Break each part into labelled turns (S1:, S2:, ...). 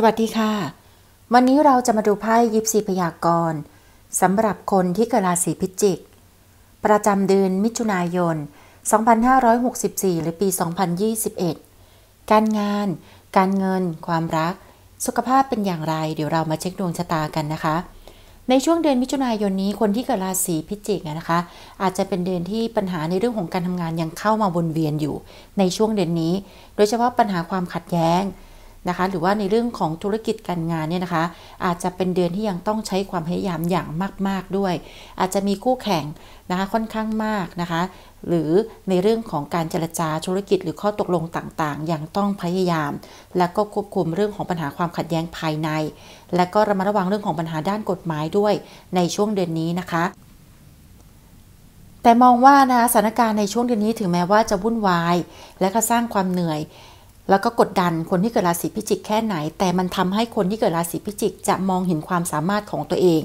S1: สวัสดีค่ะ วันนี้เราจะมาดูไพ่ยิปซีพยากรณ์สำหรับคนที่เกิดราศีพิจิก ประจำเดือนมิถุนายน 2564หรือปี 2021 การงาน การเงินความรัก สุขภาพเป็นอย่างไร เดี๋ยวเรามาเช็คดวงชะตากันนะคะ ในช่วงเดือนมิถุนายนนี้คนที่เกิดราศีพิจิกนะคะ อาจจะเป็นเดือนที่ปัญหาในเรื่องของการทำงานยังเข้ามาวนเวียนอยู่ ในช่วงเดือนนี้ โดยเฉพาะปัญหาความขัดแย้งนะคะหรือว่าในเรื่องของธุรกิจการงานเนี่ยนะคะอาจจะเป็นเดือนที่ยังต้องใช้ความพยายามอย่างมากๆด้วย อาจจะมีคู่แข่งนะคะค่อนข้างมากนะคะหรือในเรื่องของการเจรจาธุรกิจหรือข้อตกลงต่างๆ อย่างต้องพยายาม และก็ควบคุมเรื่องของปัญหาความขัดแย้งภายใน และก็ระมัดระวังเรื่องของปัญหาด้านกฎหมายด้วยในช่วงเดือนนี้นะคะ แต่มองว่านะสถานการณ์ในช่วงเดือนนี้ถึงแม้ว่าจะวุ่นวาย และก็สร้างความเหนื่อยแล้วก็กดดันคนที่เกิดราศีพิจิกแค่ไหน แต่มันทำให้คนที่เกิดราศีพิจิกจะมองเห็นความสามารถของตัวเอง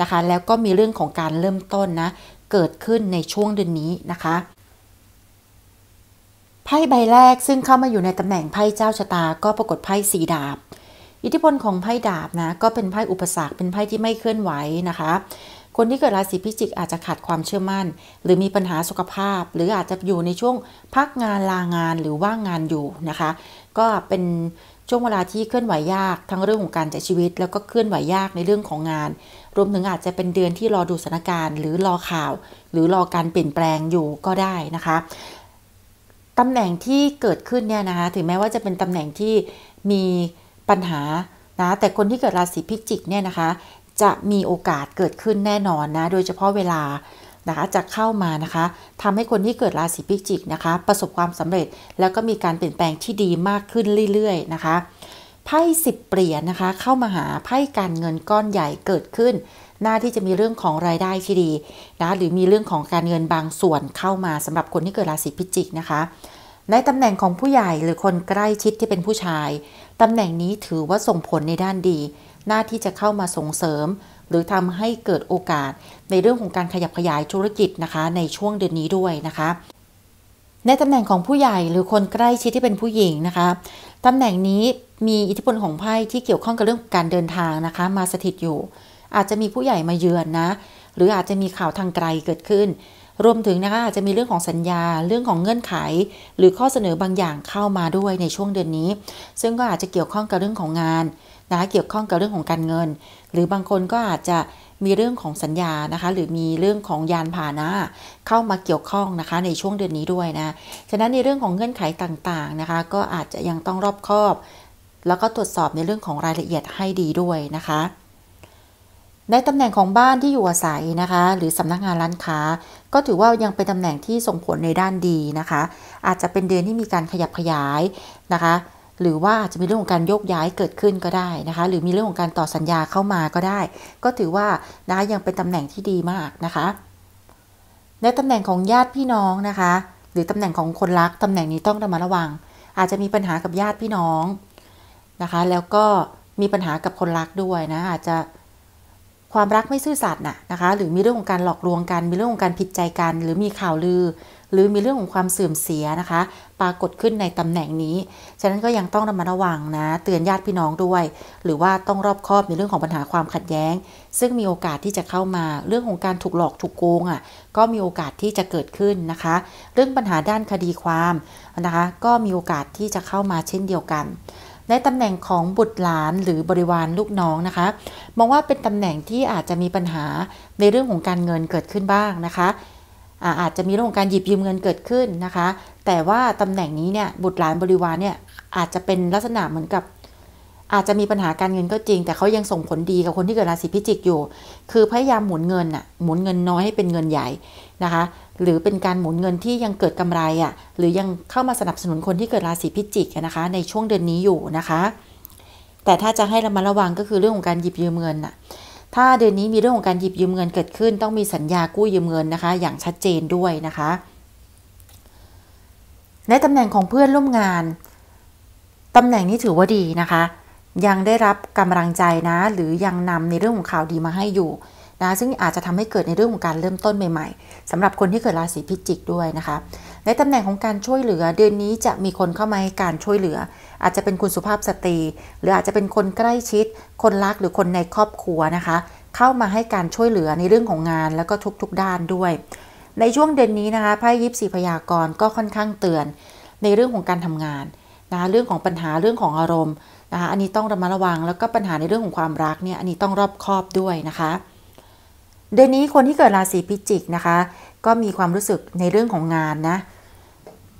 S1: นะคะ แล้วก็มีเรื่องของการเริ่มต้นนะ เกิดขึ้นในช่วงเดือนนี้นะคะ ไพ่ใบแรกซึ่งเข้ามาอยู่ในตำแหน่งไพ่เจ้าชะตา ก็ปรากฏไพ่สีดาบ อิทธิพลของไพ่ดาบนะ ก็เป็นไพ่อุปสรรค เป็นไพ่ที่ไม่เคลื่อนไหวนะคะคนที่เกิดราศีพิจิกอาจจะขาดความเชื่อมั่น หรือมีปัญหาสุขภาพ หรืออาจจะอยู่ในช่วงพักงานลางานหรือว่างงานอยู่นะคะ ก็เป็นช่วงเวลาที่เคลื่อนไหวยาก ทั้งเรื่องของการใช้ชีวิต แล้วก็เคลื่อนไหวยากในเรื่องของงาน รวมถึงอาจจะเป็นเดือนที่รอดูสถานการณ์ หรือรอข่าว หรือรอการเปลี่ยนแปลงอยู่ก็ได้นะคะตำแหน่งที่เกิดขึ้นเนี่ยนะคะถึงแม้ว่าจะเป็นตำแหน่งที่มีปัญหานะแต่คนที่เกิดราศีพิจิกเนี่ยนะคะจะมีโอกาสเกิดขึ้นแน่นอนนะ โดยเฉพาะเวลา นะคะ จะเข้ามานะคะ ทำให้คนที่เกิดราศีพิจิกนะคะ ประสบความสำเร็จ แล้วก็มีการเปลี่ยนแปลงที่ดีมากขึ้นเรื่อยๆนะคะ ไพ่สิบเปลี่ยนนะคะ เข้ามาหา ไพ่การเงินก้อนใหญ่เกิดขึ้นหน้าที่จะมีเรื่องของรายได้ที่ดีนะ หรือมีเรื่องของการเงินบางส่วนเข้ามาสำหรับคนที่เกิดราศีพิจิกนะคะ ในตำแหน่งของผู้ใหญ่หรือคนใกล้ชิดที่เป็นผู้ชายตำแหน่งนี้ถือว่าส่งผลในด้านดีหน้าที่จะเข้ามาส่งเสริม หรือทำให้เกิดโอกาส ในเรื่องของการขยับขยายธุรกิจนะคะ ในช่วงเดือนนี้ด้วยนะคะ ในตำแหน่งของผู้ใหญ่หรือคนใกล้ชิดที่เป็นผู้หญิงนะคะตำแหน่งนี้มีอิทธิพลของไพ่ที่เกี่ยวข้องกับเรื่องการเดินทางนะคะ มาสถิตอยู่ อาจจะมีผู้ใหญ่มาเยือนนะหรืออาจจะมีข่าวทางไกลเกิดขึ้น รวมถึงนะคะอาจจะมีเรื่องของสัญญาเรื่องของเงื่อนไข หรือข้อเสนอบางอย่างเข้ามาด้วยในช่วงเดือนนี้ ซึ่งก็อาจจะเกี่ยวข้องกับเรื่องของงานนะคะเกี่ยวข้องกับเรื่องของการเงิน หรือบางคนก็อาจจะมีเรื่องของสัญญานะคะ หรือมีเรื่องของยานพาหนะเข้ามาเกี่ยวข้องนะคะในช่วงเดือนนี้ด้วยนะฉะนั้นในเรื่องของเงื่อนไขต่างๆนะคะ ก็อาจจะยังต้องรอบคอบ แล้วก็ตรวจสอบในเรื่องของรายละเอียดให้ดีด้วยนะคะ ในตำแหน่งของบ้านที่อยู่อาศัยนะคะ หรือสำนักงานร้านค้า ก็ถือว่ายังเป็นตำแหน่งที่ส่งผลในด้านดีนะคะ อาจจะเป็นเดือนที่มีการขยับขยายนะคะหรือว่าอาจจะมีเรื่องของการโยกย้ายเกิดขึ้นก็ได้นะคะหรือมีเรื่องของการต่อสัญญาเข้ามาก็ได้ ก็ถือว่านะยังเป็นตำแหน่งที่ดีมากนะคะ ในตำแหน่งของญาติพี่น้องนะคะ หรือตำแหน่งของคนรักตำแหน่งนี้ต้องระมัดระวัง อาจจะมีปัญหากับญาติพี่น้องนะคะแล้วก็มีปัญหากับคนรักด้วยนะอาจจะความรักไม่ซื่อสัตย์นะนะคะหรือมีเรื่องของการหลอกลวงกัน มีเรื่องของการผิดใจกันหรือมีข่าวลือหรือมีเรื่องของความเสื่อมเสียนะคะ ปรากฏขึ้นในตำแหน่งนี้ ฉะนั้นก็ยังต้องระมัดระวังนะ เตือนญาติพี่น้องด้วย หรือว่าต้องรอบคอบในเรื่องของปัญหาความขัดแย้ง ซึ่งมีโอกาสที่จะเข้ามาเรื่องของการถูกหลอกถูกโกงอะ่ะก็มีโอกาสที่จะเกิดขึ้นนะคะ เรื่องปัญหาด้านคดีความนะคะ ก็มีโอกาสที่จะเข้ามาเช่นเดียวกัน ในตำแหน่งของบุตรหลานหรือบริวารลูกน้องนะคะ มองว่าเป็นตำแหน่งที่อาจจะมีปัญหาในเรื่องของการเงินเกิดขึ้นบ้างนะคะอาจจะมีเรื่องของการหยิบยืมเงินเกิดขึ้นนะคะ แต่ว่าตำแหน่งนี้เนี่ยบุตรหลานบริวารเนี่ยอาจจะเป็นลักษณะเหมือนกับ อาจจะมีปัญหาการเงินก็จริงแต่เขายังส่งผลดีกับคนที่เกิดราศีพิจิกอยู่ คือพยายามหมุนเงินอะหมุนเงินน้อยให้เป็นเงินใหญ่นะคะ หรือเป็นการหมุนเงินที่ยังเกิดกำไรอะหรือยังเข้ามาสนับสนุนคนที่เกิดราศีพิจิกนะคะ ในช่วงเดือนนี้อยู่นะคะ แต่ถ้าจะให้ระมัดระวังก็คือเรื่องของการหยิบยืมเงินอะถ้าเดือนนี้มีเรื่องของการหยิบยืมเงินเกิดขึ้น ต้องมีสัญญากู้ยืมเงินนะคะ อย่างชัดเจนด้วยนะคะ ในตำแหน่งของเพื่อนร่วมงานตำแหน่งนี้ถือว่าดีนะคะ ยังได้รับกำลังใจนะหรือยังนำในเรื่องของข่าวดีมาให้อยู่นะซึ่งอาจจะทำให้เกิดในเรื่องของการเริ่มต้นใหม่ๆสำหรับคนที่เกิดราศีพิจิกด้วยนะคะในตำแหน่งของการช่วยเหลือเดือนนี้จะมีคนเข้ามาให้การช่วยเหลือ อาจจะเป็นคุณสุภาพสตรี หรืออาจจะเป็นคนใกล้ชิด คนรักหรือคนในครอบครัวนะคะ เข้ามาให้การช่วยเหลือในเรื่องของงานแล้วก็ทุกๆด้านด้วย ในช่วงเดือนนี้นะคะไพ่ยิปสีพยากรก็ค่อนข้างเตือนในเรื่องของการทำงานนะะเรื่องของปัญหาเรื่องของอารมณ์นะคะ อันนี้ต้องระมัดระวังแล้วก็ปัญหาในเรื่องของความรักเนี่ยอันนี้ต้องรอบคอบด้วยนะคะ เดือนนี้คนที่เกิดราศีพิจิกนะคะ ก็มีความรู้สึกในเรื่องของงานนะ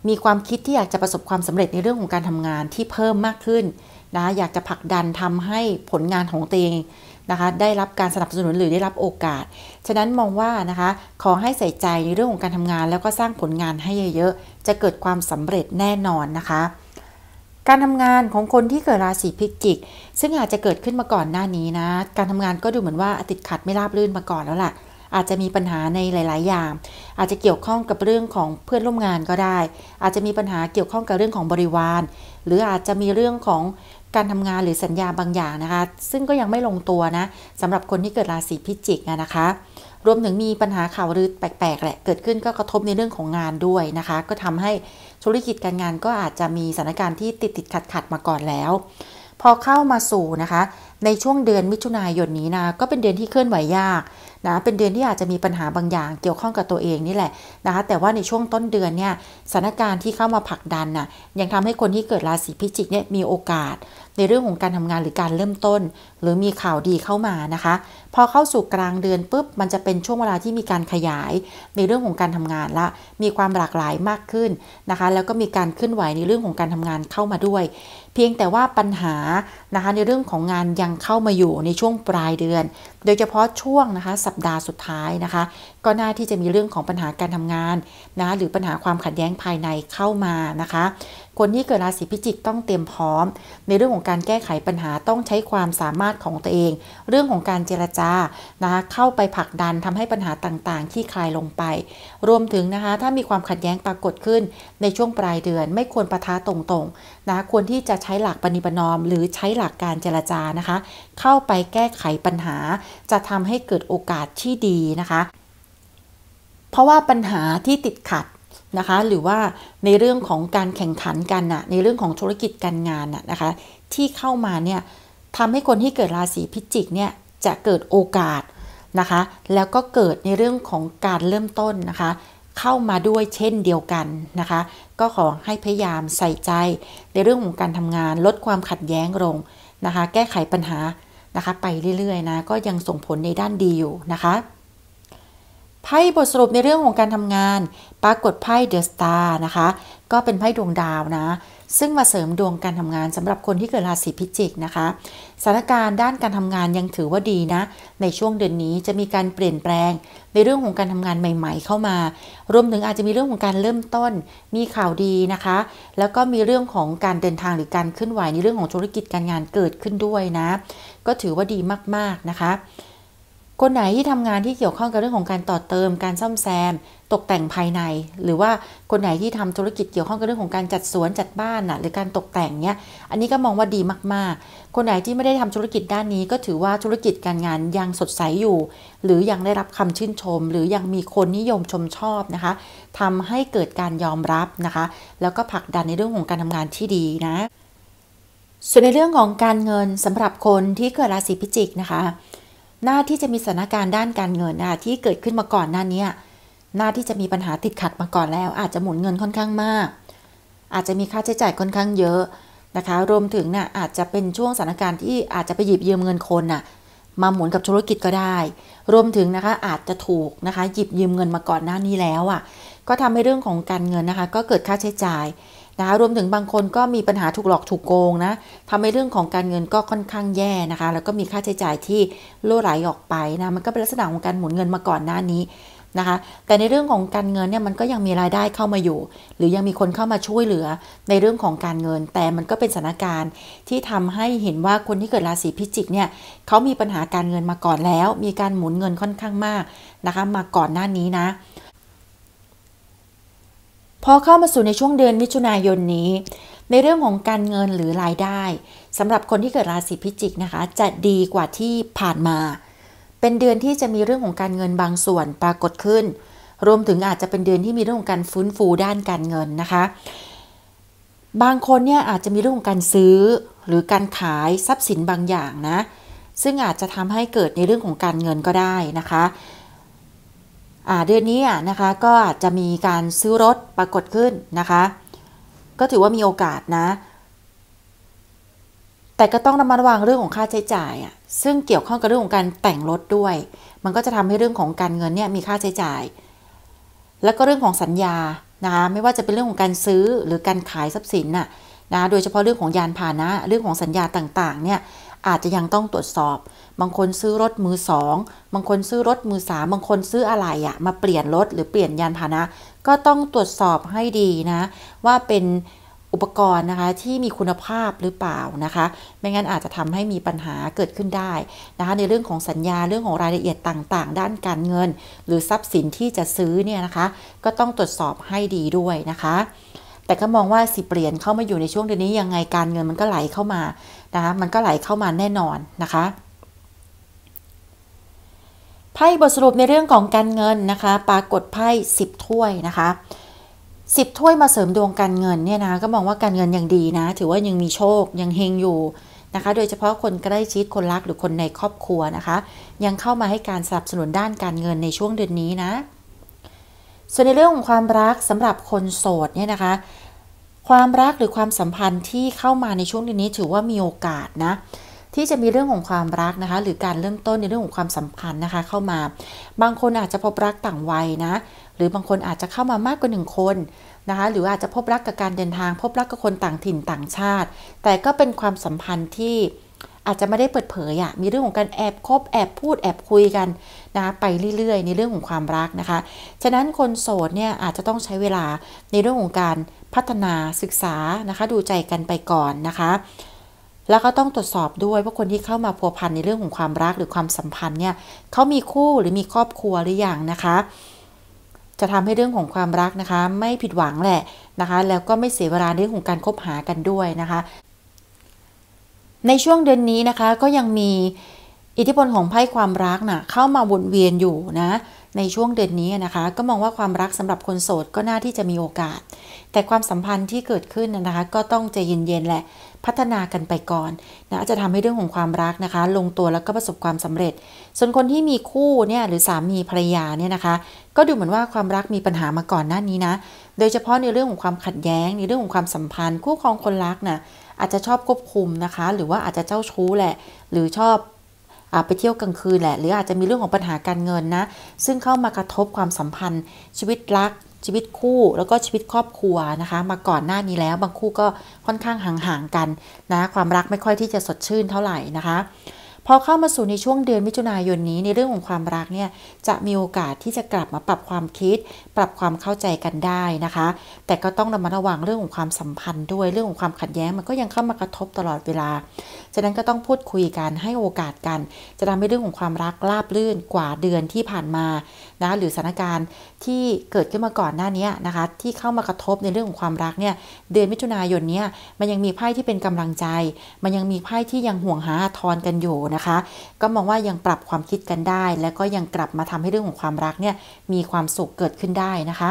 S1: มีความคิดที่อยากจะประสบความสำเร็จในเรื่องของการทำงานที่เพิ่มมากขึ้นนะอยากจะผลักดันทำให้ผลงานของตัวเองนะคะได้รับการสนับสนุนหรือได้รับโอกาส ฉะนั้นมองว่านะคะ ขอให้ใส่ใจในเรื่องของการทำงาน แล้วก็สร้างผลงานให้เยอะๆ จะเกิดความสำเร็จแน่นอนนะคะ การทำงานของคนที่เกิดราศีพิจิก ซึ่งอาจจะเกิดขึ้นมาก่อนหน้านี้นะการทำงานก็ดูเหมือนว่าติดขัดไม่ราบรื่นมาก่อนแล้วล่ะอาจจะมีปัญหาในหลาย ๆอย่าง อาจจะเกี่ยวข้องกับเรื่องของเพื่อนร่วมงานก็ได้ อาจจะมีปัญหาเกี่ยวข้องกับเรื่องของบริวาร หรืออาจจะมีเรื่องของการทำงานหรือสัญญาบางอย่างนะคะ ซึ่งก็ยังไม่ลงตัวนะสำหรับคนที่เกิดราศีพิจิกนะคะ รวมถึงมีปัญหาข่าวลือแปลกๆแหละเกิดขึ้นก็กระทบในเรื่องของงานด้วยนะคะ ก็ทำให้ธุรกิจการงานก็อาจจะมีสถานการณ์ที่ติดติดขัดขัดมาก่อนแล้ว พอเข้ามาสู่นะคะในช่วงเดือนมิถุนายนนี้นะก็เป็นเดือนที่เคลื่อนไหวยากนะเป็นเดือนที่อาจจะมีปัญหาบางอย่างเกี่ยวข้องกับตัวเองนี่แหละนะคะ แต่ว่าในช่วงต้นเดือนเนี่ยสถานการณ์ที่เข้ามาผลักดันน่ะยังทำให้คนที่เกิดราศีพิจิกเนี่ยมีโอกาส ในเรื่องของการทำงานหรือการเริ่มต้น หรือมีข่าวดีเข้ามานะคะ พอเข้าสู่กลางเดือนปุ๊บมันจะเป็นช่วงเวลาที่มีการขยายในเรื่องของการทำงานละ มีความหลากหลายมากขึ้นนะคะ แล้วก็มีการเคลื่อนไหวในเรื่องของการทำงานเข้ามาด้วย เพียงแต่ว่าปัญหานะคะในเรื่องของงานยังเข้ามาอยู่ในช่วงปลายเดือนโดยเฉพาะช่วงนะคะ สัปดาห์สุดท้ายนะคะ ก็น่าที่จะมีเรื่องของปัญหาการทำงานนะ หรือปัญหาความขัดแย้งภายในเข้ามานะคะ คนที่เกิดราศีพิจิกต้องเตรียมพร้อม ในเรื่องของการแก้ไขปัญหาต้องใช้ความสามารถของตัวเอง เรื่องของการเจรจา นะคะเข้าไปผลักดัน ทำให้ปัญหาต่างๆที่คลายลงไป รวมถึงนะคะ ถ้ามีความขัดแย้งปรากฏขึ้นในช่วงปลายเดือน ไม่ควรประทะตรงๆ นะควรที่จะใช้หลักปณิปนอม หรือใช้หลักการเจรจานะคะ เข้าไปแก้ไขปัญหาจะทำให้เกิดโอกาสที่ดีนะคะ เพราะว่าปัญหาที่ติดขัดนะคะ หรือว่าในเรื่องของการแข่งขันกันนะในเรื่องของธุรกิจการงานนะนะคะ ที่เข้ามาเนี่ยทำให้คนที่เกิดราศีพิจิกเนี่ย จะเกิดโอกาสนะคะ แล้วก็เกิดในเรื่องของการเริ่มต้นนะคะ เข้ามาด้วยเช่นเดียวกันนะคะ ก็ขอให้พยายามใส่ใจในเรื่องของการทำงานลดความขัดแย้งลงนะคะแก้ไขปัญหานะคะไปเรื่อยๆ นะ ก็ยังส่งผลในด้านดีอยู่นะคะไพ่บทสรุปในเรื่องของการทำงาน ปรากฏไพ่เดอะสตาร์นะคะ ก็เป็นไพ่ดวงดาวนะซึ่งมาเสริม ดวงการทำงานสำหรับคนที่เกิดราศีพิจิกนะคะสถานการณ์ด้านการทำงานยังถือว่าดีนะ ในช่วงเดือนนี้จะมีการเปลี่ยนแปลง ในเรื่องของการทำงานใหม่ๆ เข้ามารวมถึงอาจจะมีเรื่องของการเริ่มต้น มีข่าวดีนะคะ แล้วก็มีเรื่องของการเดินทางหรือการเคลื่อนไหวในเรื่องของธุรกิจการงานเกิดขึ้นด้วยนะ ก็ถือว่าดีมากๆนะคะคนไหนที่ทำงานที่เกี่ยวข้องกับเรื่องของการต่อเติม การซ่อมแซม ตกแต่งภายใน หรือว่าคนไหนที่ทำธุรกิจเกี่ยวข้องกับเรื่องของการจัดสวนจัดบ้านน่ะหรือการตกแต่งเนี้ย อันนี้ก็มองว่าดีมากๆ คนไหนที่ไม่ได้ทำธุรกิจด้านนี้ก็ถือว่าธุรกิจการงานยังสดใสอยู่ หรือยังได้รับคำชื่นชม หรือยังมีคนนิยมชมชอบนะคะ ทำให้เกิดการยอมรับนะคะ แล้วก็ผลักดันในเรื่องของการทำงานที่ดีนะ ส่วนในเรื่องของการเงินสำหรับคนที่เกิดราศีพิจิกนะคะหน้าที่จะมีสถานการณ์ด้านการเงินนะที่เกิดขึ้นมาก่อนหน้านี้ หน้าที่จะมีปัญหาติดขัดมาก่อนแล้วอาจจะหมุนเงินค่อนข้างมาก อาจจะมีค่าใช้จ่ายค่อนข้างเยอะนะคะ รวมถึงนะ่ะอาจจะเป็นช่วงสถานการณ์ที่อาจจะไปหยิบยืมเงินคนนะ่ะ มาหมุนกับธุรกิจก็ได้ รวมถึงนะคะอาจจะถูกนะคะ หยิบยืมเงินมาก่อนหน้านี้แล้วอะ่ะ ก็ทำให้เรื่องของการเงินนะคะ ก็เกิดค่าใช้จ่ายนะคะรวมถึงบางคนก็มีปัญหาถูก หลอกถูกโกง นะทำให้เรื่องของการเงินก็ค่อนข้างแย่นะคะ แล้วก็มีค่าใช้จ่ายที่ล่ไหลออกไปนะมันก็เป็นลักษณะของการหมุนเงินมาก่อนหน้านี้นะคะ แต่ในเรื่องของการเงินเนี่ย มันก็ยังมีรายได้เข้ามาอยู่ หรือยังมีคนเข้ามาช่วยเหลือในเรื่องของการเงิน แต่มันก็เป็นสถานการณ์ที่ทำให้เห็นว่าคนที่เกิดราศีพิจิกเนี่ยเขามีปัญหาการเงินมาก่อนแล้ว มีการหมุนเงินค่อนข้างมากนะคะ มาก่อนหน้านี้นะพอเข้ามาสู่ในช่วงเดือนมิถุนายนนี้ ในเรื่องของการเงินหรือรายได้สำหรับคนที่เกิดราศีพิจิกนะคะ จะดีกว่าที่ผ่านมา เป็นเดือนที่จะมีเรื่องของการเงินบางส่วนปรากฏขึ้น รวมถึงอาจจะเป็นเดือนที่มีเรื่องของการฟื้นฟูด้านการเงินนะคะ บางคนเนี่ยอาจจะมีเรื่องของการซื้อหรือการขายทรัพย์สินบางอย่างนะ ซึ่งอาจจะทำให้เกิดในเรื่องของการเงินก็ได้นะคะเดือนนี้นะคะ ก็อาจจะมีการซื้อรถปรากฏขึ้นนะคะก็ถือว่ามีโอกาสนะแต่ก็ต้องระมัดระวังเรื่องของค่าใช้จ่ายอ่ะ ซึ่งเกี่ยวข้องกับเรื่องของการแต่งรถด้วย มันก็จะทำให้เรื่องของการเงินเนี่ยมีค่าใช้จ่าย แล้วก็เรื่องของสัญญานะคะไม่ว่าจะเป็นเรื่องของการซื้อหรือการขายทรัพย์สินน่ะนะโดยเฉพาะเรื่องของยานพาหนะเรื่องของสัญญาต่างๆเนี่ยอาจจะยังต้องตรวจสอบ บางคนซื้อรถมือสองบางคนซื้อรถมือสามบางคนซื้ออะไรอะมาเปลี่ยนรถหรือเปลี่ยนยานพาหนะ ก็ต้องตรวจสอบให้ดีนะ ว่าเป็นอุปกรณ์นะคะที่มีคุณภาพหรือเปล่านะคะ ไม่งั้นอาจจะทำให้มีปัญหาเกิดขึ้นได้นะคะ ในเรื่องของสัญญา เรื่องของรายละเอียดต่าง ๆ ด้านการเงิน หรือทรัพย์สินที่จะซื้อเนี่ยนะคะ ก็ต้องตรวจสอบให้ดีด้วยนะคะแต่ก็มองว่าสิเปลี่ยนเข้ามาอยู่ในช่วงเดือนนี้ยังไง การเงินมันก็ไหลเข้ามานะคะมันก็ไหลเข้ามาแน่นอนนะคะไพ่บทสรุปในเรื่องของการเงินนะคะ ปรากฏไพ่สิบถ้วยนะคะสิบถ้วยมาเสริมดวงการเงินเนี่ยนะก็มองว่าการเงินยังดีนะ ถือว่ายังมีโชคยังเฮงอยู่นะคะ โดยเฉพาะคนใกล้ชิดคนรักหรือคนในครอบครัวนะคะ ยังเข้ามาให้การสนับสนุนด้านการเงินในช่วงเดือนนี้นะส่วนในเรื่องของความรักสำหรับคนโสดเนี่ยนะคะ ความรักหรือความสัมพันธ์ที่เข้ามาในช่วงนี้ถือว่ามีโอกาสนะที่จะมีเรื่องของความรักนะคะ หรือการเริ่มต้นในเรื่องของความสัมพันธ์นะคะเข้ามา บางคนอาจจะพบรักต่างวัยนะหรือบางคนอาจจะเข้ามามากกว่าหนึ่งคนนะคะหรืออาจจะพบรักกับการเดินทาง พบรักกับคนต่างถิ่นต่างชาติ แต่ก็เป็นความสัมพันธ์ที่อาจจะไม่ได้เปิดเผยอะมีเรื่องของการแอบ คบ แอบ พูดแอบคุยกันนะคะไปเรื่อย ๆ ในเรื่องของความรักนะคะ ฉะนั้นคนโสดเนี่ยอาจจะต้องใช้เวลาในเรื่องของการพัฒนาศึกษานะคะดูใจกันไปก่อนนะคะ แล้วก็ต้องตรวจสอบด้วย ว่า คนที่เข้ามาพัวพันในเรื่องของความรักหรือความสัมพันธ์เนี่ยเขามีคู่หรือมีครอบครัวหรืออยังนะคะ จะทำให้เรื่องของความรักนะคะไม่ผิดหวังแหละนะคะ แล้วก็ไม่เสียเวลาเรื่องของการคบหากันด้วยนะคะในช่วงเดือนนี้นะคะก็ยังมีอิทธิพลของไพ่ความรักนะ่ะเข้ามาวนเวียนอยู่นะ ในช่วงเดือนนี้นะคะก็มองว่าความรักสำหรับคนโสดก็น่าที่จะมีโอกาส แต่ความสัมพันธ์ที่เกิดขึ้นนะคะก็ต้องใจเย็น ๆแหละพัฒนากันไปก่อนนะจะทำให้เรื่องของความรักนะคะ ลงตัวแล้วก็ประสบความสำเร็จ ส่วนคนที่มีคู่เนี่ยหรือสามีภรรยาเนี่ยนะคะก็ดูเหมือนว่าความรักมีปัญหามาก่อนหน้านี้นะ โดยเฉพาะในเรื่องของความขัดแย้งในเรื่องของความสัมพันธ์ คู่ครองคนรักนะ่ะอาจจะชอบควบคุมนะคะ หรือว่าอาจจะเจ้าชู้แหละ หรือชอบไปเที่ยวกลางคืนแหละ หรืออาจจะมีเรื่องของปัญหาการเงินนะ ซึ่งเข้ามากระทบความสัมพันธ์ ชีวิตรักชีวิตคู่ แล้วก็ชีวิตครอบครัวนะคะ มาก่อนหน้านี้แล้วบางคู่ก็ค่อนข้างห่างๆกัน นะ ความรักไม่ค่อยที่จะสดชื่นเท่าไหร่นะคะพอเข้ามาสู่ในช่วงเดือน มิถุนายนนี้ในเรื่องของความรักเนี่ยจะมีโอกาสที่จะกลับมาปรับความคิด ปรับความเข้าใจกันได้นะคะ แต่ก็ต้องระมัดระวังเรื่องของความสัมพันธ์ ด้วยเรื่องของความขัดแย้งมันก็ยังเข้ามากระทบตลอดเวลาฉะนั้นก็ต้องพูดคุยกันให้โอกาสกัน จะทำให้เรื่องของความรักราบรื่นกว่าเดือนที่ผ่านมานะหรือสถานการณ์ที่เกิดขึ้นมาก่อนหน้านี้นะคะ ที่เข้ามากระทบในเรื่องของความรักเนี่ยเดือนมิถุนายนเนี่ยมันยังมีไพ่ที่เป็นกำลังใจมันยังมีไพ่ที่ยังห่วงหาทอนกันอยู่นะคะ ก็มองว่ายังปรับความคิดกันได้ แล้วก็ยังกลับมาทำให้เรื่องของความรักเนี่ยมีความสุขเกิดขึ้นได้นะคะ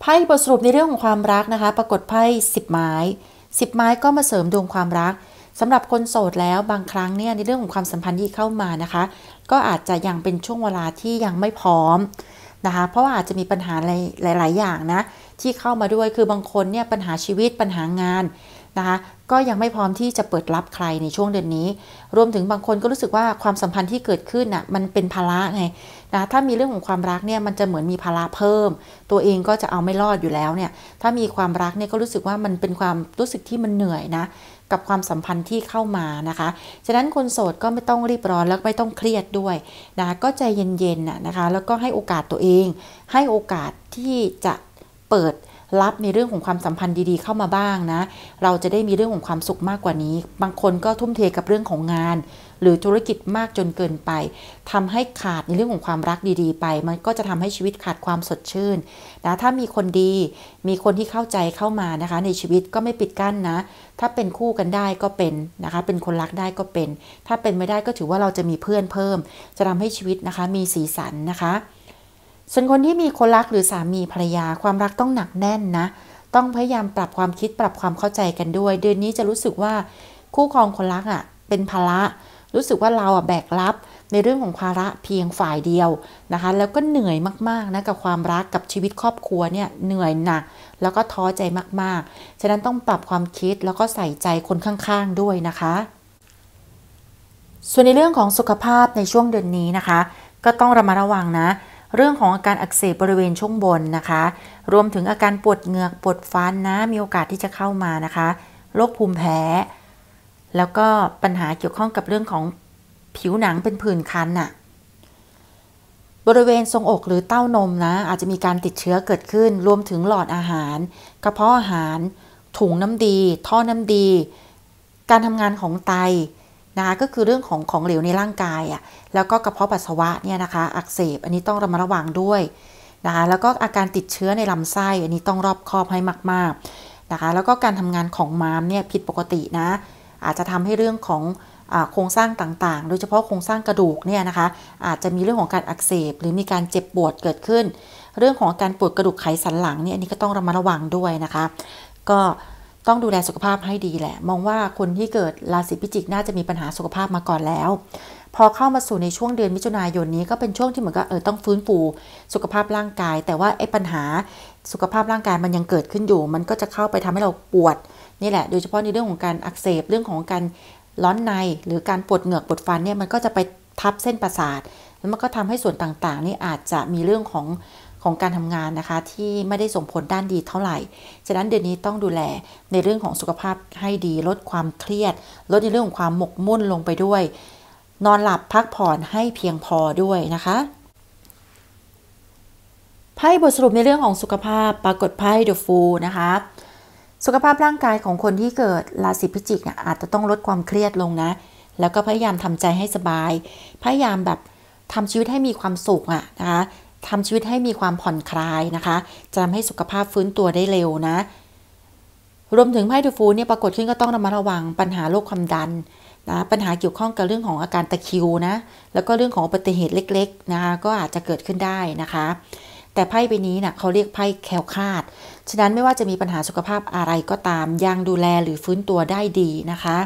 S1: ไพ่บทสรุปในเรื่องของความรักนะคะ ปรากฏไพ่สิบไม้สิบไม้ก็มาเสริมดวงความรักสำหรับคนโสดแล้วบางครั้งเนี่ยในเรื่องของความสัมพันธ์ที่เข้ามานะคะ ก็อาจจะยังเป็นช่วงเวลาที่ยังไม่พร้อมนะคะ เพราะว่าอาจจะมีปัญหาหลาย ๆอย่างนะที่เข้ามาด้วยคือบางคนเนี่ยปัญหาชีวิตปัญหางานนะคะ ก็ยังไม่พร้อมที่จะเปิดรับใครในช่วงเดือนนี้ รวมถึงบางคนก็รู้สึกว่าความสัมพันธ์ที่เกิดขึ้นน่ะมันเป็นภาระไงนะถ้ามีเรื่องของความรักเนี่ยมันจะเหมือนมีภาระเพิ่ม ตัวเองก็จะเอาไม่รอดอยู่แล้วเนี่ย ถ้ามีความรักเนี่ยก็รู้สึกว่ามันเป็นความรู้สึกที่มันเหนื่อยนะกับความสัมพันธ์ที่เข้ามานะคะ ฉะนั้นคนโสดก็ไม่ต้องรีบร้อนแล้วไม่ต้องเครียดด้วยนะ ก็ใจเย็นๆนะคะ แล้วก็ให้โอกาสตัวเอง ให้โอกาสที่จะเปิดรับในเรื่องของความสัมพันธ์ดีๆ เข้ามาบ้างนะ เราจะได้มีเรื่องของความสุขมากกว่านี้ บางคนก็ทุ่มเทกับเรื่องของงานหรือธุรกิจมากจนเกินไป ทำให้ขาดในเรื่องของความรักดีๆ ไปมันก็จะทำให้ชีวิตขาดความสดชื่นนะถ้ามีคนดีมีคนที่เข้าใจเข้ามานะคะ ในชีวิตก็ไม่ปิดกั้นนะ ถ้าเป็นคู่กันได้ก็เป็นนะคะ เป็นคนรักได้ก็เป็น ถ้าเป็นไม่ได้ก็ถือว่าเราจะมีเพื่อนเพิ่ม จะทำให้ชีวิตนะคะ มีสีสันนะคะ ส่วนคนที่มีคนรักหรือสามีภรรยา ความรักต้องหนักแน่นนะต้องพยายามปรับความคิดปรับความเข้าใจกันด้วย เดือนนี้จะรู้สึกว่าคู่ครองคนรักอะ่ะเป็นภาระรู้สึกว่าเราแบกรับในเรื่องของภาระเพียงฝ่ายเดียวนะคะ แล้วก็เหนื่อยมากๆนะกับความรักกับชีวิตครอบครัวเนี่ย เหนื่อยหนักแล้วก็ท้อใจมากๆ ฉะนั้นต้องปรับความคิดแล้วก็ใส่ใจคนข้างๆ ด้วยนะคะ ส่วนในเรื่องของสุขภาพในช่วงเดือนนี้นะคะ ก็ต้องระมัดระวังนะ เรื่องของอาการอักเสบบริเวณช่วงบนนะคะ รวมถึงอาการปวดเหงือกปวดฟันนะมีโอกาสที่จะเข้ามานะคะ โรคภูมิแพ้แล้วก็ปัญหาเกี่ยวข้องกับเรื่องของผิวหนังเป็นผื่นคันน่ะ บริเวณทรงอกหรือเต้านมนะ อาจจะมีการติดเชื้อเกิดขึ้น รวมถึงหลอดอาหารกระเพาะอาหารถุงน้ำดี ท่อน้ำดี การทำงานของไตนะคะก็คือเรื่องของของเหลวในร่างกายอะ่ะ แล้วก็กระเพาะปัสสาวะเนี่ยนะคะอักเสบอันนี้ต้องระมัดระวังด้วยนะคะแล้วก็อาการติดเชื้อในลำไส้อันนี้ต้องรอบคอบให้มากๆนะคะ แล้วก็การทำงานของม้ามเนี่ยผิดปกตินะอาจจะทำให้เรื่องของโครงสร้างต่างๆ โดยเฉพาะโครงสร้างกระดูกเนี่ยนะคะอาจจะมีเรื่องของการอักเสบ หรือมีการเจ็บปวดเกิดขึ้น เรื่องของการปวดกระดูกไขสันหลังเนี่ยอันนี้ก็ต้องระมัดระวังด้วยนะคะก็ต้องดูแลสุขภาพให้ดีแหละ มองว่าคนที่เกิดราศีพิจิกน่าจะมีปัญหาสุขภาพมาก่อนแล้ว พอเข้ามาสู่ในช่วงเดือนมิถุนายนนี้ก็เป็นช่วงที่เหมือนกับเออต้องฟื้นฟูสุขภาพร่างกาย แต่ว่าไอ้ปัญหาสุขภาพร่างกายมันยังเกิดขึ้นอยู่ มันก็จะเข้าไปทำให้เราปวดนี่แหละโดยเฉพาะในเรื่องของการอักเสบเรื่องของการร้อนในหรือการปวดเหงือกปวดฟันเนี่ยมันก็จะไปทับเส้นประสาทแล้วมันก็ทำให้ส่วนต่างๆนี่อาจจะมีเรื่องของของการทำงานนะคะ ที่ไม่ได้ส่งผลด้านดีเท่าไหร่ ฉะนั้นเดือนนี้ต้องดูแลในเรื่องของสุขภาพให้ดี ลดความเครียด ลดในเรื่องของความหมกมุ่นลงไปด้วย นอนหลับพักผ่อนให้เพียงพอด้วยนะคะไพ่บทสรุปในเรื่องของสุขภาพปรากฏไพ่เดอะฟูนะคะสุขภาพร่างกายของคนที่เกิดราศีพิจิกเนี่ยอาจจะต้องลดความเครียดลงนะ แล้วก็พยายามทำใจให้สบาย พยายามแบบทำชีวิตให้มีความสุขอะนะคะทำชีวิตให้มีความผ่อนคลายนะคะ จะทำให้สุขภาพฟื้นตัวได้เร็วนะ รวมถึงไพ่ดูฟูเนี่ยปรากฏขึ้นก็ต้องระมัดระวังปัญหาโรคความดันนะปัญหาเกี่ยวข้องกับเรื่องของอาการตะคิวนะแล้วก็เรื่องของอุบัติเหตุเล็กๆนะคะก็อาจจะเกิดขึ้นได้นะคะแต่ไพ่ใบนี้นะ่ะ เขาเรียกไพ่แคลคาด ฉะนั้นไม่ว่าจะมีปัญหาสุขภาพอะไรก็ตาม ยังดูแลหรือฟื้นตัวได้ดีนะคะ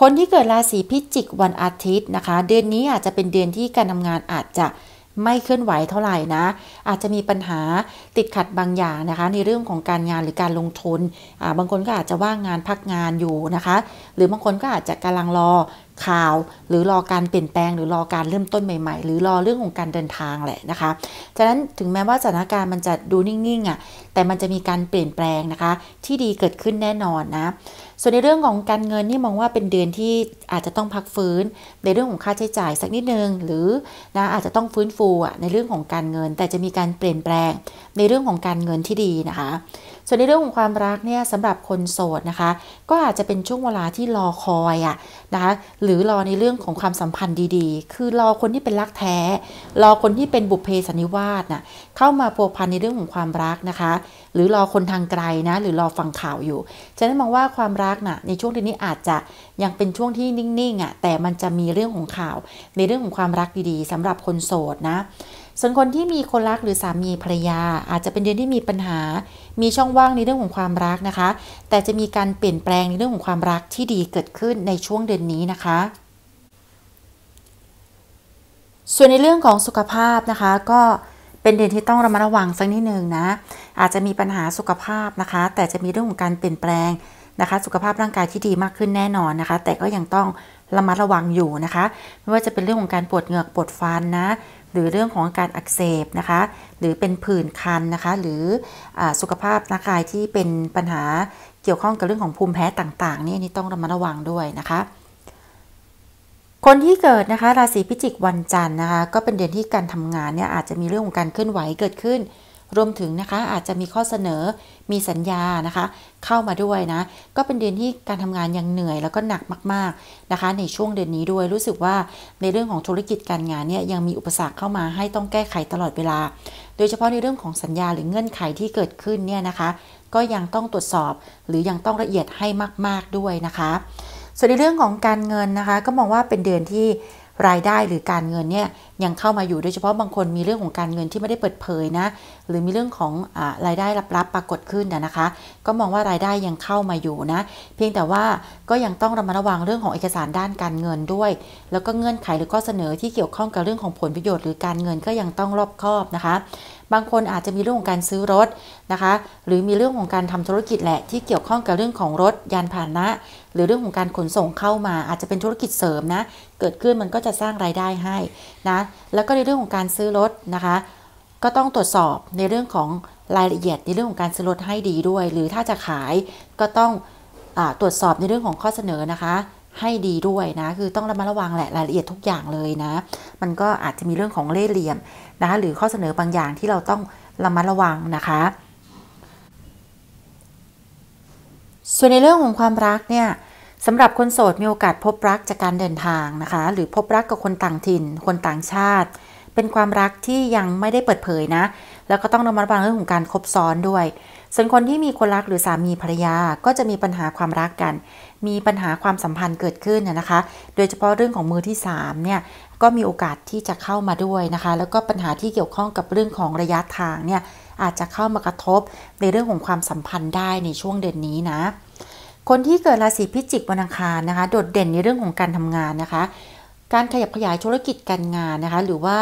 S1: คนที่เกิดราศีพิจิกวันอาทิตย์นะคะ เดือนนี้อาจจะเป็นเดือนที่การทำงานอาจจะไม่เคลื่อนไหวเท่าไหร่นะอาจจะมีปัญหาติดขัดบางอย่างนะคะ ในเรื่องของการงานหรือการลงทุนบางคนก็อาจจะว่างงานพักงานอยู่นะคะ หรือบางคนก็อาจจะกำลังรอข่าว หรือรอการเปลี่ยนแปลงหรือรอการเริ่มต้นใหม่ๆหรือรอเรื่องของการเดินทางแหละนะคะฉะนั้นถึงแม้ว่าสถานการณ์มันจะดูนิ่งๆอะ่ะแต่มันจะมีการเปลี่ยนแปลงนะคะ ที่ดีเกิดขึ้นแน่นอนนะส่วนในเรื่องของการเงินนี่มองว่าเป็นเดือนที่อาจจะต้องพักฟื้นในเรื่องของค่าใช้จ่ายสักนิดนึง หรือนะอาจจะต้องฟื้นฟูในเรื่องของการเงินแต่จะมีการเปลี่ยนแปลง ในเรื่องของการเงินที่ดีนะคะส่วนในเรื่องของความรักเนี่ยสำหรับคนโสดนะคะ ก็อาจจะเป็นช่วงเวลาที่รอคอยอะนะคะหรือรอในเรื่องของความสัมพันธ์ดีๆ คือรอคนที่เป็นรักแท้ รอคนที่เป็นบุพเพสนิวาสน่ะเข้ามาพัวพันในเรื่องของความรักนะคะ หรือรอคนทางไกลนะ หรือรอฟังข่าวอยู่ฉะนั้นมองว่าความรักน่ะในช่วงที่นนี้อาจจะยังเป็นช่วงที่นิ่งๆอะ่ะแต่มันจะมีเรื่องของข่าวในเรื่องของความรักดีๆสำหรับคนโสดนะส่วนคนที่มีคนรักหรือสามีภรรยา อาจจะเป็นเดือนที่มีปัญหา มีช่องว่างในเรื่องของความรักนะคะ แต่จะมีการเปลี่ยนแปลงในเรื่องของความรักที่ดีเกิดขึ้นในช่วงเดือนนี้นะคะ ส่วนในเรื่องของสุขภาพนะคะ ก็เป็นเดือนที่ต้องระมัดระวังสักนิดหนึ่งนะ อาจจะมีปัญหาสุขภาพนะคะ แต่จะมีเรื่องของการเปลี่ยนแปลงนะคะ สุขภาพร่างกายที่ดีมากขึ้นแน่นอนนะคะ แต่ก็ยังต้องระมัดระวังอยู่นะคะ ไม่ว่าจะเป็นเรื่องของการปวดเหงือกปวดฟันนะหรือเรื่องของอาการอักเสบ นะคะหรือเป็นผื่นคันนะคะหรืออสุขภาพร่างกายที่เป็นปัญหาเกี่ยวข้องกับเรื่องของภูมิแพ้ต่างๆ นี่นี่ต้องระมัดระวังด้วยนะคะคนที่เกิดนะคะราศีพิจิกวันจันทร์นะคะก็เป็นเดือนที่การทำงานเนี่ยอาจจะมีเรื่องของการเคลื่อนไหวเกิดขึ้นรวมถึงนะคะอาจจะมีข้อเสนอมีสัญญานะคะเข้ามาด้วยนะ ก็เป็นเดือนที่การทำงานยังเหนื่อยแล้วก็หนักมากๆนะคะ ในช่วงเดือนนี้ด้วยรู้สึกว่าในเรื่องของธุรกิจการงานเนี่ยยังมีอุปสรรคเข้ามาให้ต้องแก้ไขตลอดเวลา โดยเฉพาะในเรื่องของสัญญาหรือเงื่อนไขที่เกิดขึ้นเนี่ยนะคะก็ยังต้องตรวจสอบหรือยังต้องละเอียดให้มาก ๆด้วยนะคะส่วนในเรื่องของการเงินนะคะ ก็มองว่าเป็นเดือนที่รายได้หรือการเงินเนี่ยยังเข้ามาอยู่โดยเฉพาะบางคนมีเรื่องของการเงินที่ไม่ได้เปิดเผยนะหรือมีเรื่องของอรายได้ลับๆปรากฏขึ้นนะคะ ก็มองว่ารายได้ยังเข้ามาอยู่นะ เพียงแต่ว่าก็ยังต้องระมัดระวังเรื่องของเอกสารด้านการเงินด้วย แล้วก็เงื่อนไขหรือข้อเสนอที่เกี่ยวข้องกับเรื่องของผลประโยชน์ หรือการเงินก็ยังต้องรอบคอบนะคะบางคนอาจจะมีเรื่องของการซื้อรถนะคะ หรือมีเรื่องของการทำธุรกิจแหละที่เกี่ยวข้องกับเรื่องของรถยานพาหนะ หรือเรื่องของการขนส่งเข้ามาอาจจะเป็นธุรกิจเสริมนะ เกิดขึ้นมันก็จะสร้างรายได้ให้นะ แล้วก็ในเรื่องของการซื้อรถนะคะ ก็ต้องตรวจสอบในเรื่องของรายละเอียด ในเรื่องของการซื้อรถให้ดีด้วยหรือถ้าจะขายก็ต้องอตรวจสอบในเรื่องของข้อเสนอนะคะให้ดีด้วยนะ คือต้องระมัดระวังแหละรายละเอียด ทุกอย่างเลยนะ มันก็อาจจะมีเรื่องของเล่ห์เหลี่ยมนะคะหรือข้อเสนอบางอย่างที่เราต้องระมัดระวังนะคะ ส่วนในเรื่องของความรักเนี่ยสำหรับคนโสดมีโอกาสพบรักจากการเดินทางนะคะ หรือพบรักกับคนต่างถิ่น คนต่างชาติ เป็นความรักที่ยังไม่ได้เปิดเผยนะ แล้วก็ต้องระมัดระวังเรื่องของการคบซ้อนด้วยส่วนคนที่มีคนรักหรือสามีภรรยา ก็จะมีปัญหาความรักกันมีปัญหาความสัมพันธ์เกิดขึ้นนะคะ โดยเฉพาะเรื่องของมือที่3เนี่ยก็มีโอกาสที่จะเข้ามาด้วยนะคะ แล้วก็ปัญหาที่เกี่ยวข้องกับเรื่องของระยะทางเนี่ยอาจจะเข้ามากระทบในเรื่องของความสัมพันธ์ได้ในช่วงเดือนนี้นะ คนที่เกิดราศีพิจิกวันอังคารนะคะโดดเด่นในเรื่องของการทำงานนะคะ การขยับขยายธุรกิจการงานนะคะ หรือว่า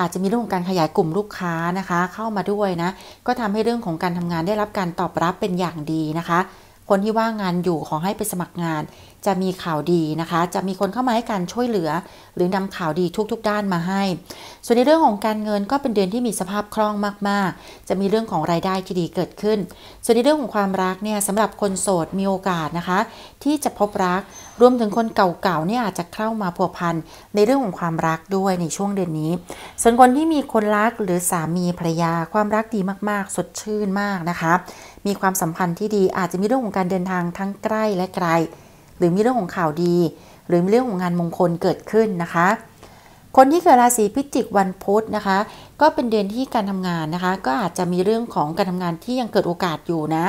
S1: อาจจะมีเรื่องของการขยายกลุ่มลูกค้านะคะ เข้ามาด้วยนะ ก็ทำให้เรื่องของการทำงานได้รับการตอบรับเป็นอย่างดีนะคะคนที่ว่างงานอยู่ขอให้ไปสมัครงาน จะมีข่าวดีนะคะ จะมีคนเข้ามาให้การช่วยเหลือ หรือนำข่าวดีทุก ๆด้านมาให้ ส่วนในเรื่องของการเงินก็เป็นเดือนที่มีสภาพคล่องมาก ๆ จะมีเรื่องของรายได้ที่ดีเกิดขึ้น ส่วนในเรื่องของความรักเนี่ยสำหรับคนโสดมีโอกาสนะคะ ที่จะพบรัก รวมถึงคนเก่า ๆ เนี่ยอาจจะเข้ามาผัวพันในเรื่องของความรักด้วยในช่วงเดือนนี้ ส่วนคนที่มีคนรักหรือสามีภรรยา ความรักดีมาก ๆ สดชื่นมากนะคะมีความสัมพันธ์ที่ดีอาจจะมีเรื่องของการเดินทางทั้งใกล้และไกล หรือมีเรื่องของข่าวดี หรือมีเรื่องของงานมงคลเกิดขึ้นนะคะ คนที่เกิดราศีพิจิกวันพุธนะคะก็เป็นเดือนที่การทำงานนะคะ ก็อาจจะมีเรื่องของการทำงานที่ยังเกิดโอกาสอยู่นะ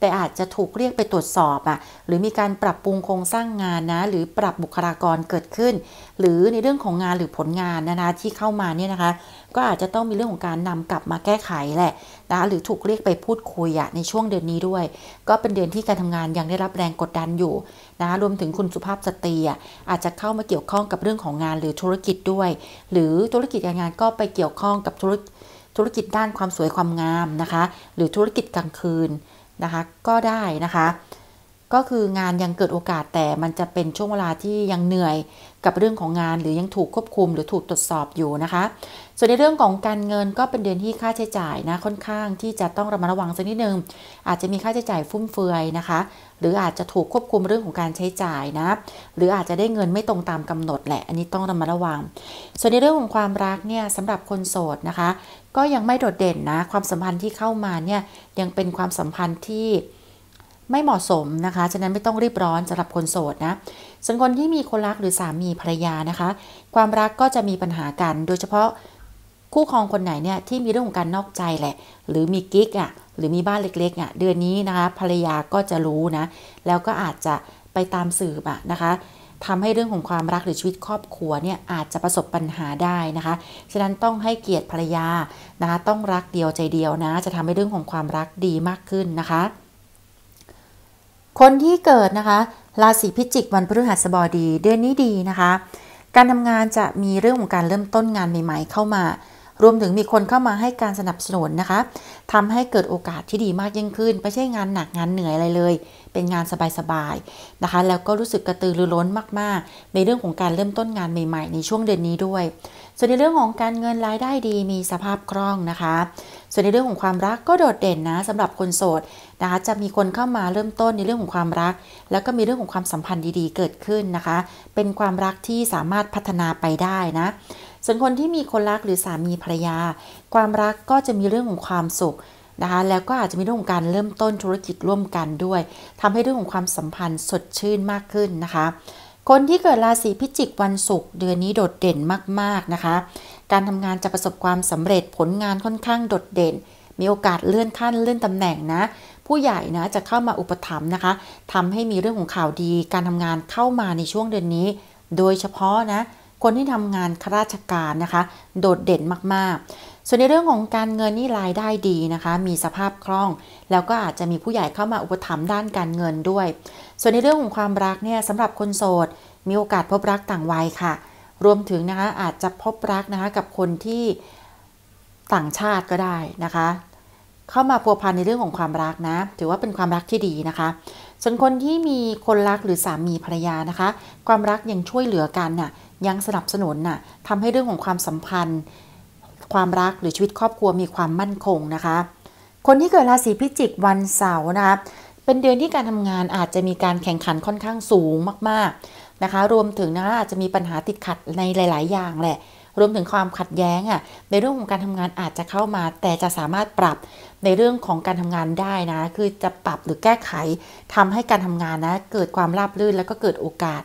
S1: แต่อาจจะถูกเรียกไปตรวจสอบอะ่ะหรือมีการปรับปรุงโครงสร้างงานนะ หรือปรับบุคลากรเกิดขึ้น หรือในเรื่องของงานหรือผลงานนะคะที่เข้ามาเนี่ยนะคะ ก็อาจจะต้องมีเรื่องของการนำกลับมาแก้ไขแหละนะหรือถูกเรียกไปพูดคุยอะในช่วงเดือนนี้ด้วย ก็เป็นเดือนที่การทำงานยังได้รับแรงกดดันอยู่นะรวมถึงคุณสุภาพสตรีอะอาจจะเข้ามาเกี่ยวข้องกับเรื่องของงานหรือธุรกิจด้วย หรือธุรกิจการงานก็ไปเกี่ยวข้องกับธุรธุรกิจด้านความสวยความงามนะคะ หรือธุรกิจกลางคืนนะคะก็ได้นะคะ ก็คืองานยังเกิดโอกาสแต่มันจะเป็นช่วงเวลาที่ยังเหนื่อยกับเรื่องของงานหรือยังถูกควบคุมหรือถูกตรวจสอบอยู่นะคะส่วนในเรื่องของการเงินก็เป็นเดือนที่ค่าใช้จ่ายนะ ค่อนข้างที่จะต้องระมัดระวังสักนิดนึงอาจจะมีค่าใช้จ่ายฟุ่มเฟือยนะคะ หรืออาจจะถูกควบคุมเรื่องของการใช้จ่ายนะหรืออาจจะได้เงินไม่ตรงตามกำหนดแหละอันนี้ต้องระมัดระวัง ส่วนในเรื่องของความรักเนี่ยสำหรับคนโสดนะคะ ก็ยังไม่โดดเด่นนะความสัมพันธ์ที่เข้ามาเนี่ยยังเป็นความสัมพันธ์ที่ไม่เหมาะสมนะคะฉะนั้นไม่ต้องรีบร้อนสำหรับคนโสดนะส่วนคนที่มีคนรักหรือสามีภรรยานะคะ ความรักก็จะมีปัญหากันโดยเฉพาะคู่ครองคนไหนเนี่ยที่มีเรื่องของการนอกใจแหละหรือมีกิ๊กอ่ะหรือมีบ้านเล็กๆอ่ะเดือนนี้นะคะภรรยาก็จะรู้นะแล้วก็อาจจะไปตามสืบอ่ะนะคะทำให้เรื่องของความรักหรือชีวิตครอบครัวเนี่ยอาจจะประสบปัญหาได้นะคะฉะนั้นต้องให้เกียรติภรรยานะคะต้องรักเดียวใจเดียวนะ จะทำให้เรื่องของความรักดีมากขึ้นนะคะ คนที่เกิดนะคะราศีพิจิกวันพฤหัสบดีเดือนนี้ดีนะคะ การทำงานจะมีเรื่องของการเริ่มต้นงานใหม่ๆเข้ามารวมถึงมีคนเข้ามาให้การสนับสนุนนะคะ ทำให้เกิดโอกาสที่ดีมากยิ่งขึ้นไม่ใช่งานหนักงานเหนื่อยอะไรเลย เป็นงานสบายๆนะคะ แล้วก็รู้สึกกระตือรือร้นมากๆ ในเรื่องของการเริ่มต้นงานใหม่ ๆ ในช่วงเดือนนี้ด้วย ส่วนในเรื่องของการเงินรายได้ดี มีสภาพคล่องนะคะ ส่วนในเรื่องของความรักก็โดดเด่นนะสำหรับคนโสดนะคะ จะมีคนเข้ามาเริ่มต้นในเรื่องของความรัก แล้วก็มีเรื่องของความสัมพันธ์ดีๆเกิดขึ้นนะคะ เป็นความรักที่สามารถพัฒนาไปได้นะส่วนคนที่มีคนรักหรือสามีภรรยา ความรักก็จะมีเรื่องของความสุขนะคะ แล้วก็อาจจะมีเรื่องของการเริ่มต้นธุรกิจร่วมกันด้วย ทำให้เรื่องของความสัมพันธ์สดชื่นมากขึ้นนะคะ คนที่เกิดราศีพิจิกวันศุกร์เดือนนี้โดดเด่นมาก ๆ นะคะ การทำงานจะประสบความสำเร็จผลงานค่อนข้างโดดเด่น มีโอกาสเลื่อนขั้นเลื่อนตำแหน่งนะ ผู้ใหญ่นะจะเข้ามาอุปถัมภ์นะคะทำให้มีเรื่องของข่าวดี การทำงานเข้ามาในช่วงเดือนนี้ โดยเฉพาะนะคนที่ทำงานข้าราชการนะคะ โดดเด่นมากๆ ส่วนในเรื่องของการเงินนี่รายได้ดีนะคะ มีสภาพคล่อง แล้วก็อาจจะมีผู้ใหญ่เข้ามาอุปถัมภ์ด้านการเงินด้วย ส่วนในเรื่องของความรักเนี่ยสำหรับคนโสด มีโอกาสพบรักต่างวัยค่ะ รวมถึงนะคะอาจจะพบรักนะคะกับคนที่ต่างชาติก็ได้นะคะ เข้ามาพัวพันในเรื่องของความรักนะ ถือว่าเป็นความรักที่ดีนะคะ ส่วนคนที่มีคนรักหรือสามีภรรยานะคะความรักยังช่วยเหลือกันนะ่ะยังสนับสนุนน่ะทำให้เรื่องของความสัมพันธ์ ความรักหรือชีวิตครอบครัวมีความมั่นคงนะคะคนที่เกิดราศีพิจิกวันเสาร์นะคะเป็นเดือนที่การทำงานอาจจะมีการแข่งขันค่อนข้างสูงมากๆนะคะรวมถึงนะะอาจจะมีปัญหาติดขัดในหลายๆ อย่างแหละ รวมถึงความขัดแย้งอ่ะในเรื่องของการทำงานอาจจะเข้ามา แต่จะสามารถปรับในเรื่องของการทำงานได้นะคือจะปรับหรือแก้ไขทำให้การทำงานนะเกิดความราบรื่น แล้วก็เกิดโอกาส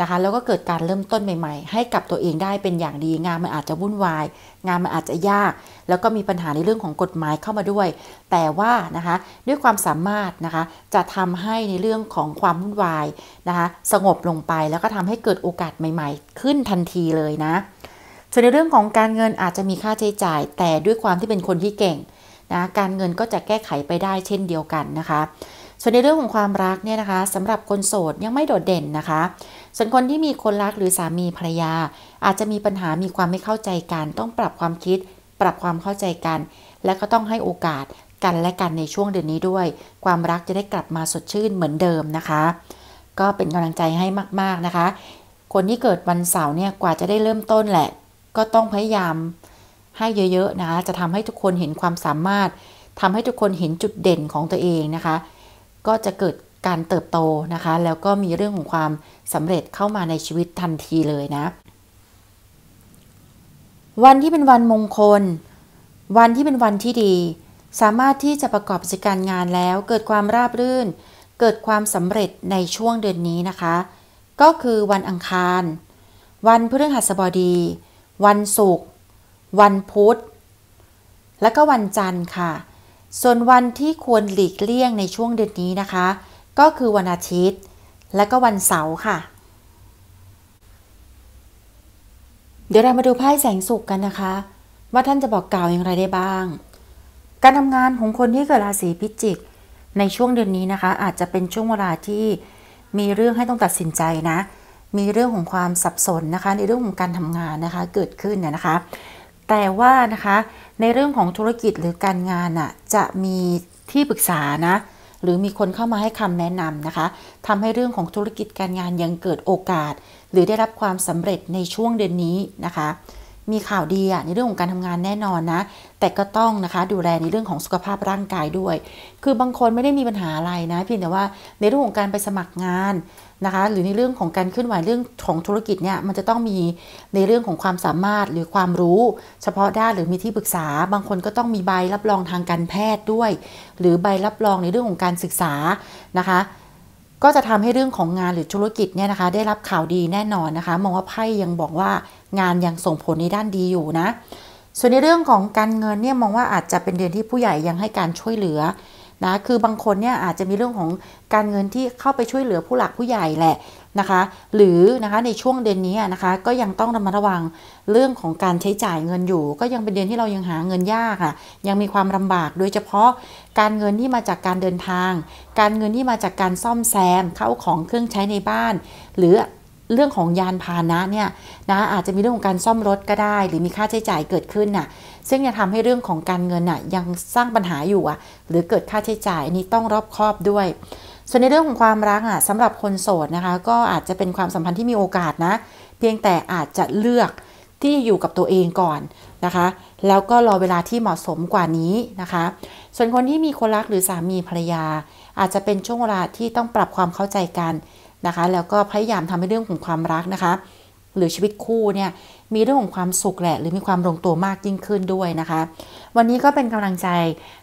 S1: นะคะแล้วก็เกิดการเริ่มต้นใหม่ๆ ให้กับตัวเองได้เป็นอย่างดี งานมันอาจจะวุ่นวาย งานมันอาจจะยาก แล้วก็มีปัญหาในเรื่องของกฎหมายเข้ามาด้วย แต่ว่านะคะด้วยความสามารถนะคะจะทำให้ในเรื่องของความวุ่นวายนะคะสงบลงไปแล้วก็ทำให้เกิดโอกาสใหม่ๆ ขึ้นทันทีเลยนะส่วนในเรื่องของการเงินอาจจะมีค่าใช้จ่ายแต่ด้วยความที่เป็นคนที่เก่งนะการเงินก็จะแก้ไขไปได้ เช่นเดียวกันนะคะ ส่วนในเรื่องของความรักเนี่ยนะคะสำหรับคนโสดยังไม่โดดเด่นนะคะส่วนคนที่มีคนรักหรือสามีภรรยา อาจจะมีปัญหา มีความไม่เข้าใจกัน ต้องปรับความคิด ปรับความเข้าใจกัน และก็ต้องให้โอกาสกันและกันในช่วงเดือนนี้ด้วย ความรักจะได้กลับมาสดชื่นเหมือนเดิมนะคะ ก็เป็นกำลังใจให้มาก ๆนะคะ คนที่เกิดวันเสาร์เนี่ยกว่าจะได้เริ่มต้นแหละ ก็ต้องพยายามให้เยอะๆนะะจะทำให้ทุกคนเห็นความสามารถ ทำให้ทุกคนเห็นจุดเด่นของตัวเองนะคะ ก็จะเกิดการเติบโตนะคะ แล้วก็มีเรื่องของความสำเร็จเข้ามาในชีวิตทันทีเลยนะ วันที่เป็นวันมงคล วันที่เป็นวันที่ดี สามารถที่จะประกอบกิจการงานแล้ว เกิดความราบรื่น เกิดความสำเร็จในช่วงเดือนนี้นะคะ ก็คือวันอังคาร วันพฤหัสบดี วันศุกร์วันพุธและก็วันจันทร์ค่ะ ส่วนวันที่ควรหลีกเลี่ยงในช่วงเดือนนี้นะคะก็คือวันอาทิตย์และก็วันเสาร์ค่ะ เดี๋ยวเรามาดูไพ่แสงสุกกันนะคะ ว่าท่านจะบอกกล่าวอย่างไรได้บ้าง การทำงานของคนที่เกิดราศีพิจิก ในช่วงเดือนนี้นะคะ อาจจะเป็นช่วงเวลาที่มีเรื่องให้ต้องตัดสินใจนะ มีเรื่องของความสับสนนะคะ ในเรื่องของการทำงานนะคะเกิดขึ้นน่ยนะคะแต่ว่านะคะในเรื่องของธุรกิจหรือการงานอ่ะจะมีที่ปรึกษานะหรือมีคนเข้ามาให้คำแนะนำนะคะทำให้เรื่องของธุรกิจการงานยังเกิดโอกาส หรือได้รับความสำเร็จในช่วงเดือนนี้นะคะมีข่าวดีอะในเรื่องของการทำงานแน่นอนนะ แต่ก็ต้องนะคะดูแลในเรื่องของสุขภาพร่างกายด้วย คือบางคนไม่ได้มีปัญหาอะไรนะ เพียงแต่ว่าในเรื่องของการไปสมัครงานนะคะหรือในเรื่องของการเคลื่อนไหวเรื่องของธุรกิจเนี่ยมันจะต้องมีในเรื่องของความสามารถหรือความรู้ เฉพาะด้านหรือมีที่ปรึกษา บางคนก็ต้องมีใบรับรองทางการแพทย์ด้วย หรือใบรับรองในเรื่องของการศึกษานะคะก็จะทำให้เรื่องของงานหรือธุรกิจเนี่ยนะคะได้รับข่าวดีแน่นอนนะคะ มองว่าไพ่ยังบอกว่างานยังส่งผลในด้านดีอยู่นะ ส่วนในเรื่องของการเงินเนี่ยมองว่าอาจจะเป็นเดือนที่ผู้ใหญ่ยังให้การช่วยเหลือ นะคือบางคนเนี่ยอาจจะมีเรื่องของการเงินที่เข้าไปช่วยเหลือผู้หลักผู้ใหญ่แหละนะคะหรือนะคะในช่วงเดือนนี้นะคะก็ยังต้องระมัดระวังเรื่องของการใช้จ่ายเงินอยู่ ก็ยังเป็นเดือนที่เรายังหาเงินยากอ่ะยังมีความลำบากโดยเฉพาะการเงินที่มาจากการเดินทาง การเงินที่มาจากการซ่อมแซมเข้าของเครื่องใช้ในบ้านหรือเรื่องของยานพาหนะเนี่ยนะอาจจะมีเรื่องของการซ่อมรถก็ได้หรือมีค่าใช้จ่ายเกิดขึ้นน่ะซึ่งจะทำให้เรื่องของการเงินน่ะยังสร้างปัญหาอยู่อ่ะหรือเกิดค่าใช้จ่ายนี้ต้องรอบคอบด้วยส่วนในเรื่องของความรักอ่ะสำหรับคนโสดนะคะก็อาจจะเป็นความสัมพันธ์ที่มีโอกาสนะเพียงแต่อาจจะเลือกที่อยู่กับตัวเองก่อนนะคะ แล้วก็รอเวลาที่เหมาะสมกว่านี้นะคะ ส่วนคนที่มีคนรักหรือสามีภรรยา อาจจะเป็นช่วงเวลาที่ต้องปรับความเข้าใจกันนะคะ แล้วก็พยายามทำให้เรื่องของความรักนะคะหรือชีวิตคู่เนี่ยมีเรื่องของความสุขแหละหรือมีความลงตัวมากยิ่งขึ้นด้วยนะคะวันนี้ก็เป็นกำลังใจ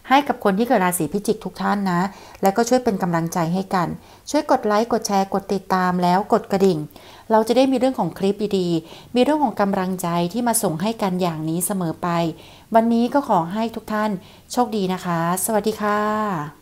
S1: ให้กับคนที่เกิดราศีพิจิกทุกท่านนะ และก็ช่วยเป็นกำลังใจให้กัน ช่วยกดไลค์ กดแชร์ กดติดตาม แล้วกดกระดิ่ง เราจะได้มีเรื่องของคลิปดีๆ มีเรื่องของกำลังใจที่มาส่งให้กันอย่างนี้เสมอไป วันนี้ก็ขอให้ทุกท่านโชคดีนะคะ สวัสดีค่ะ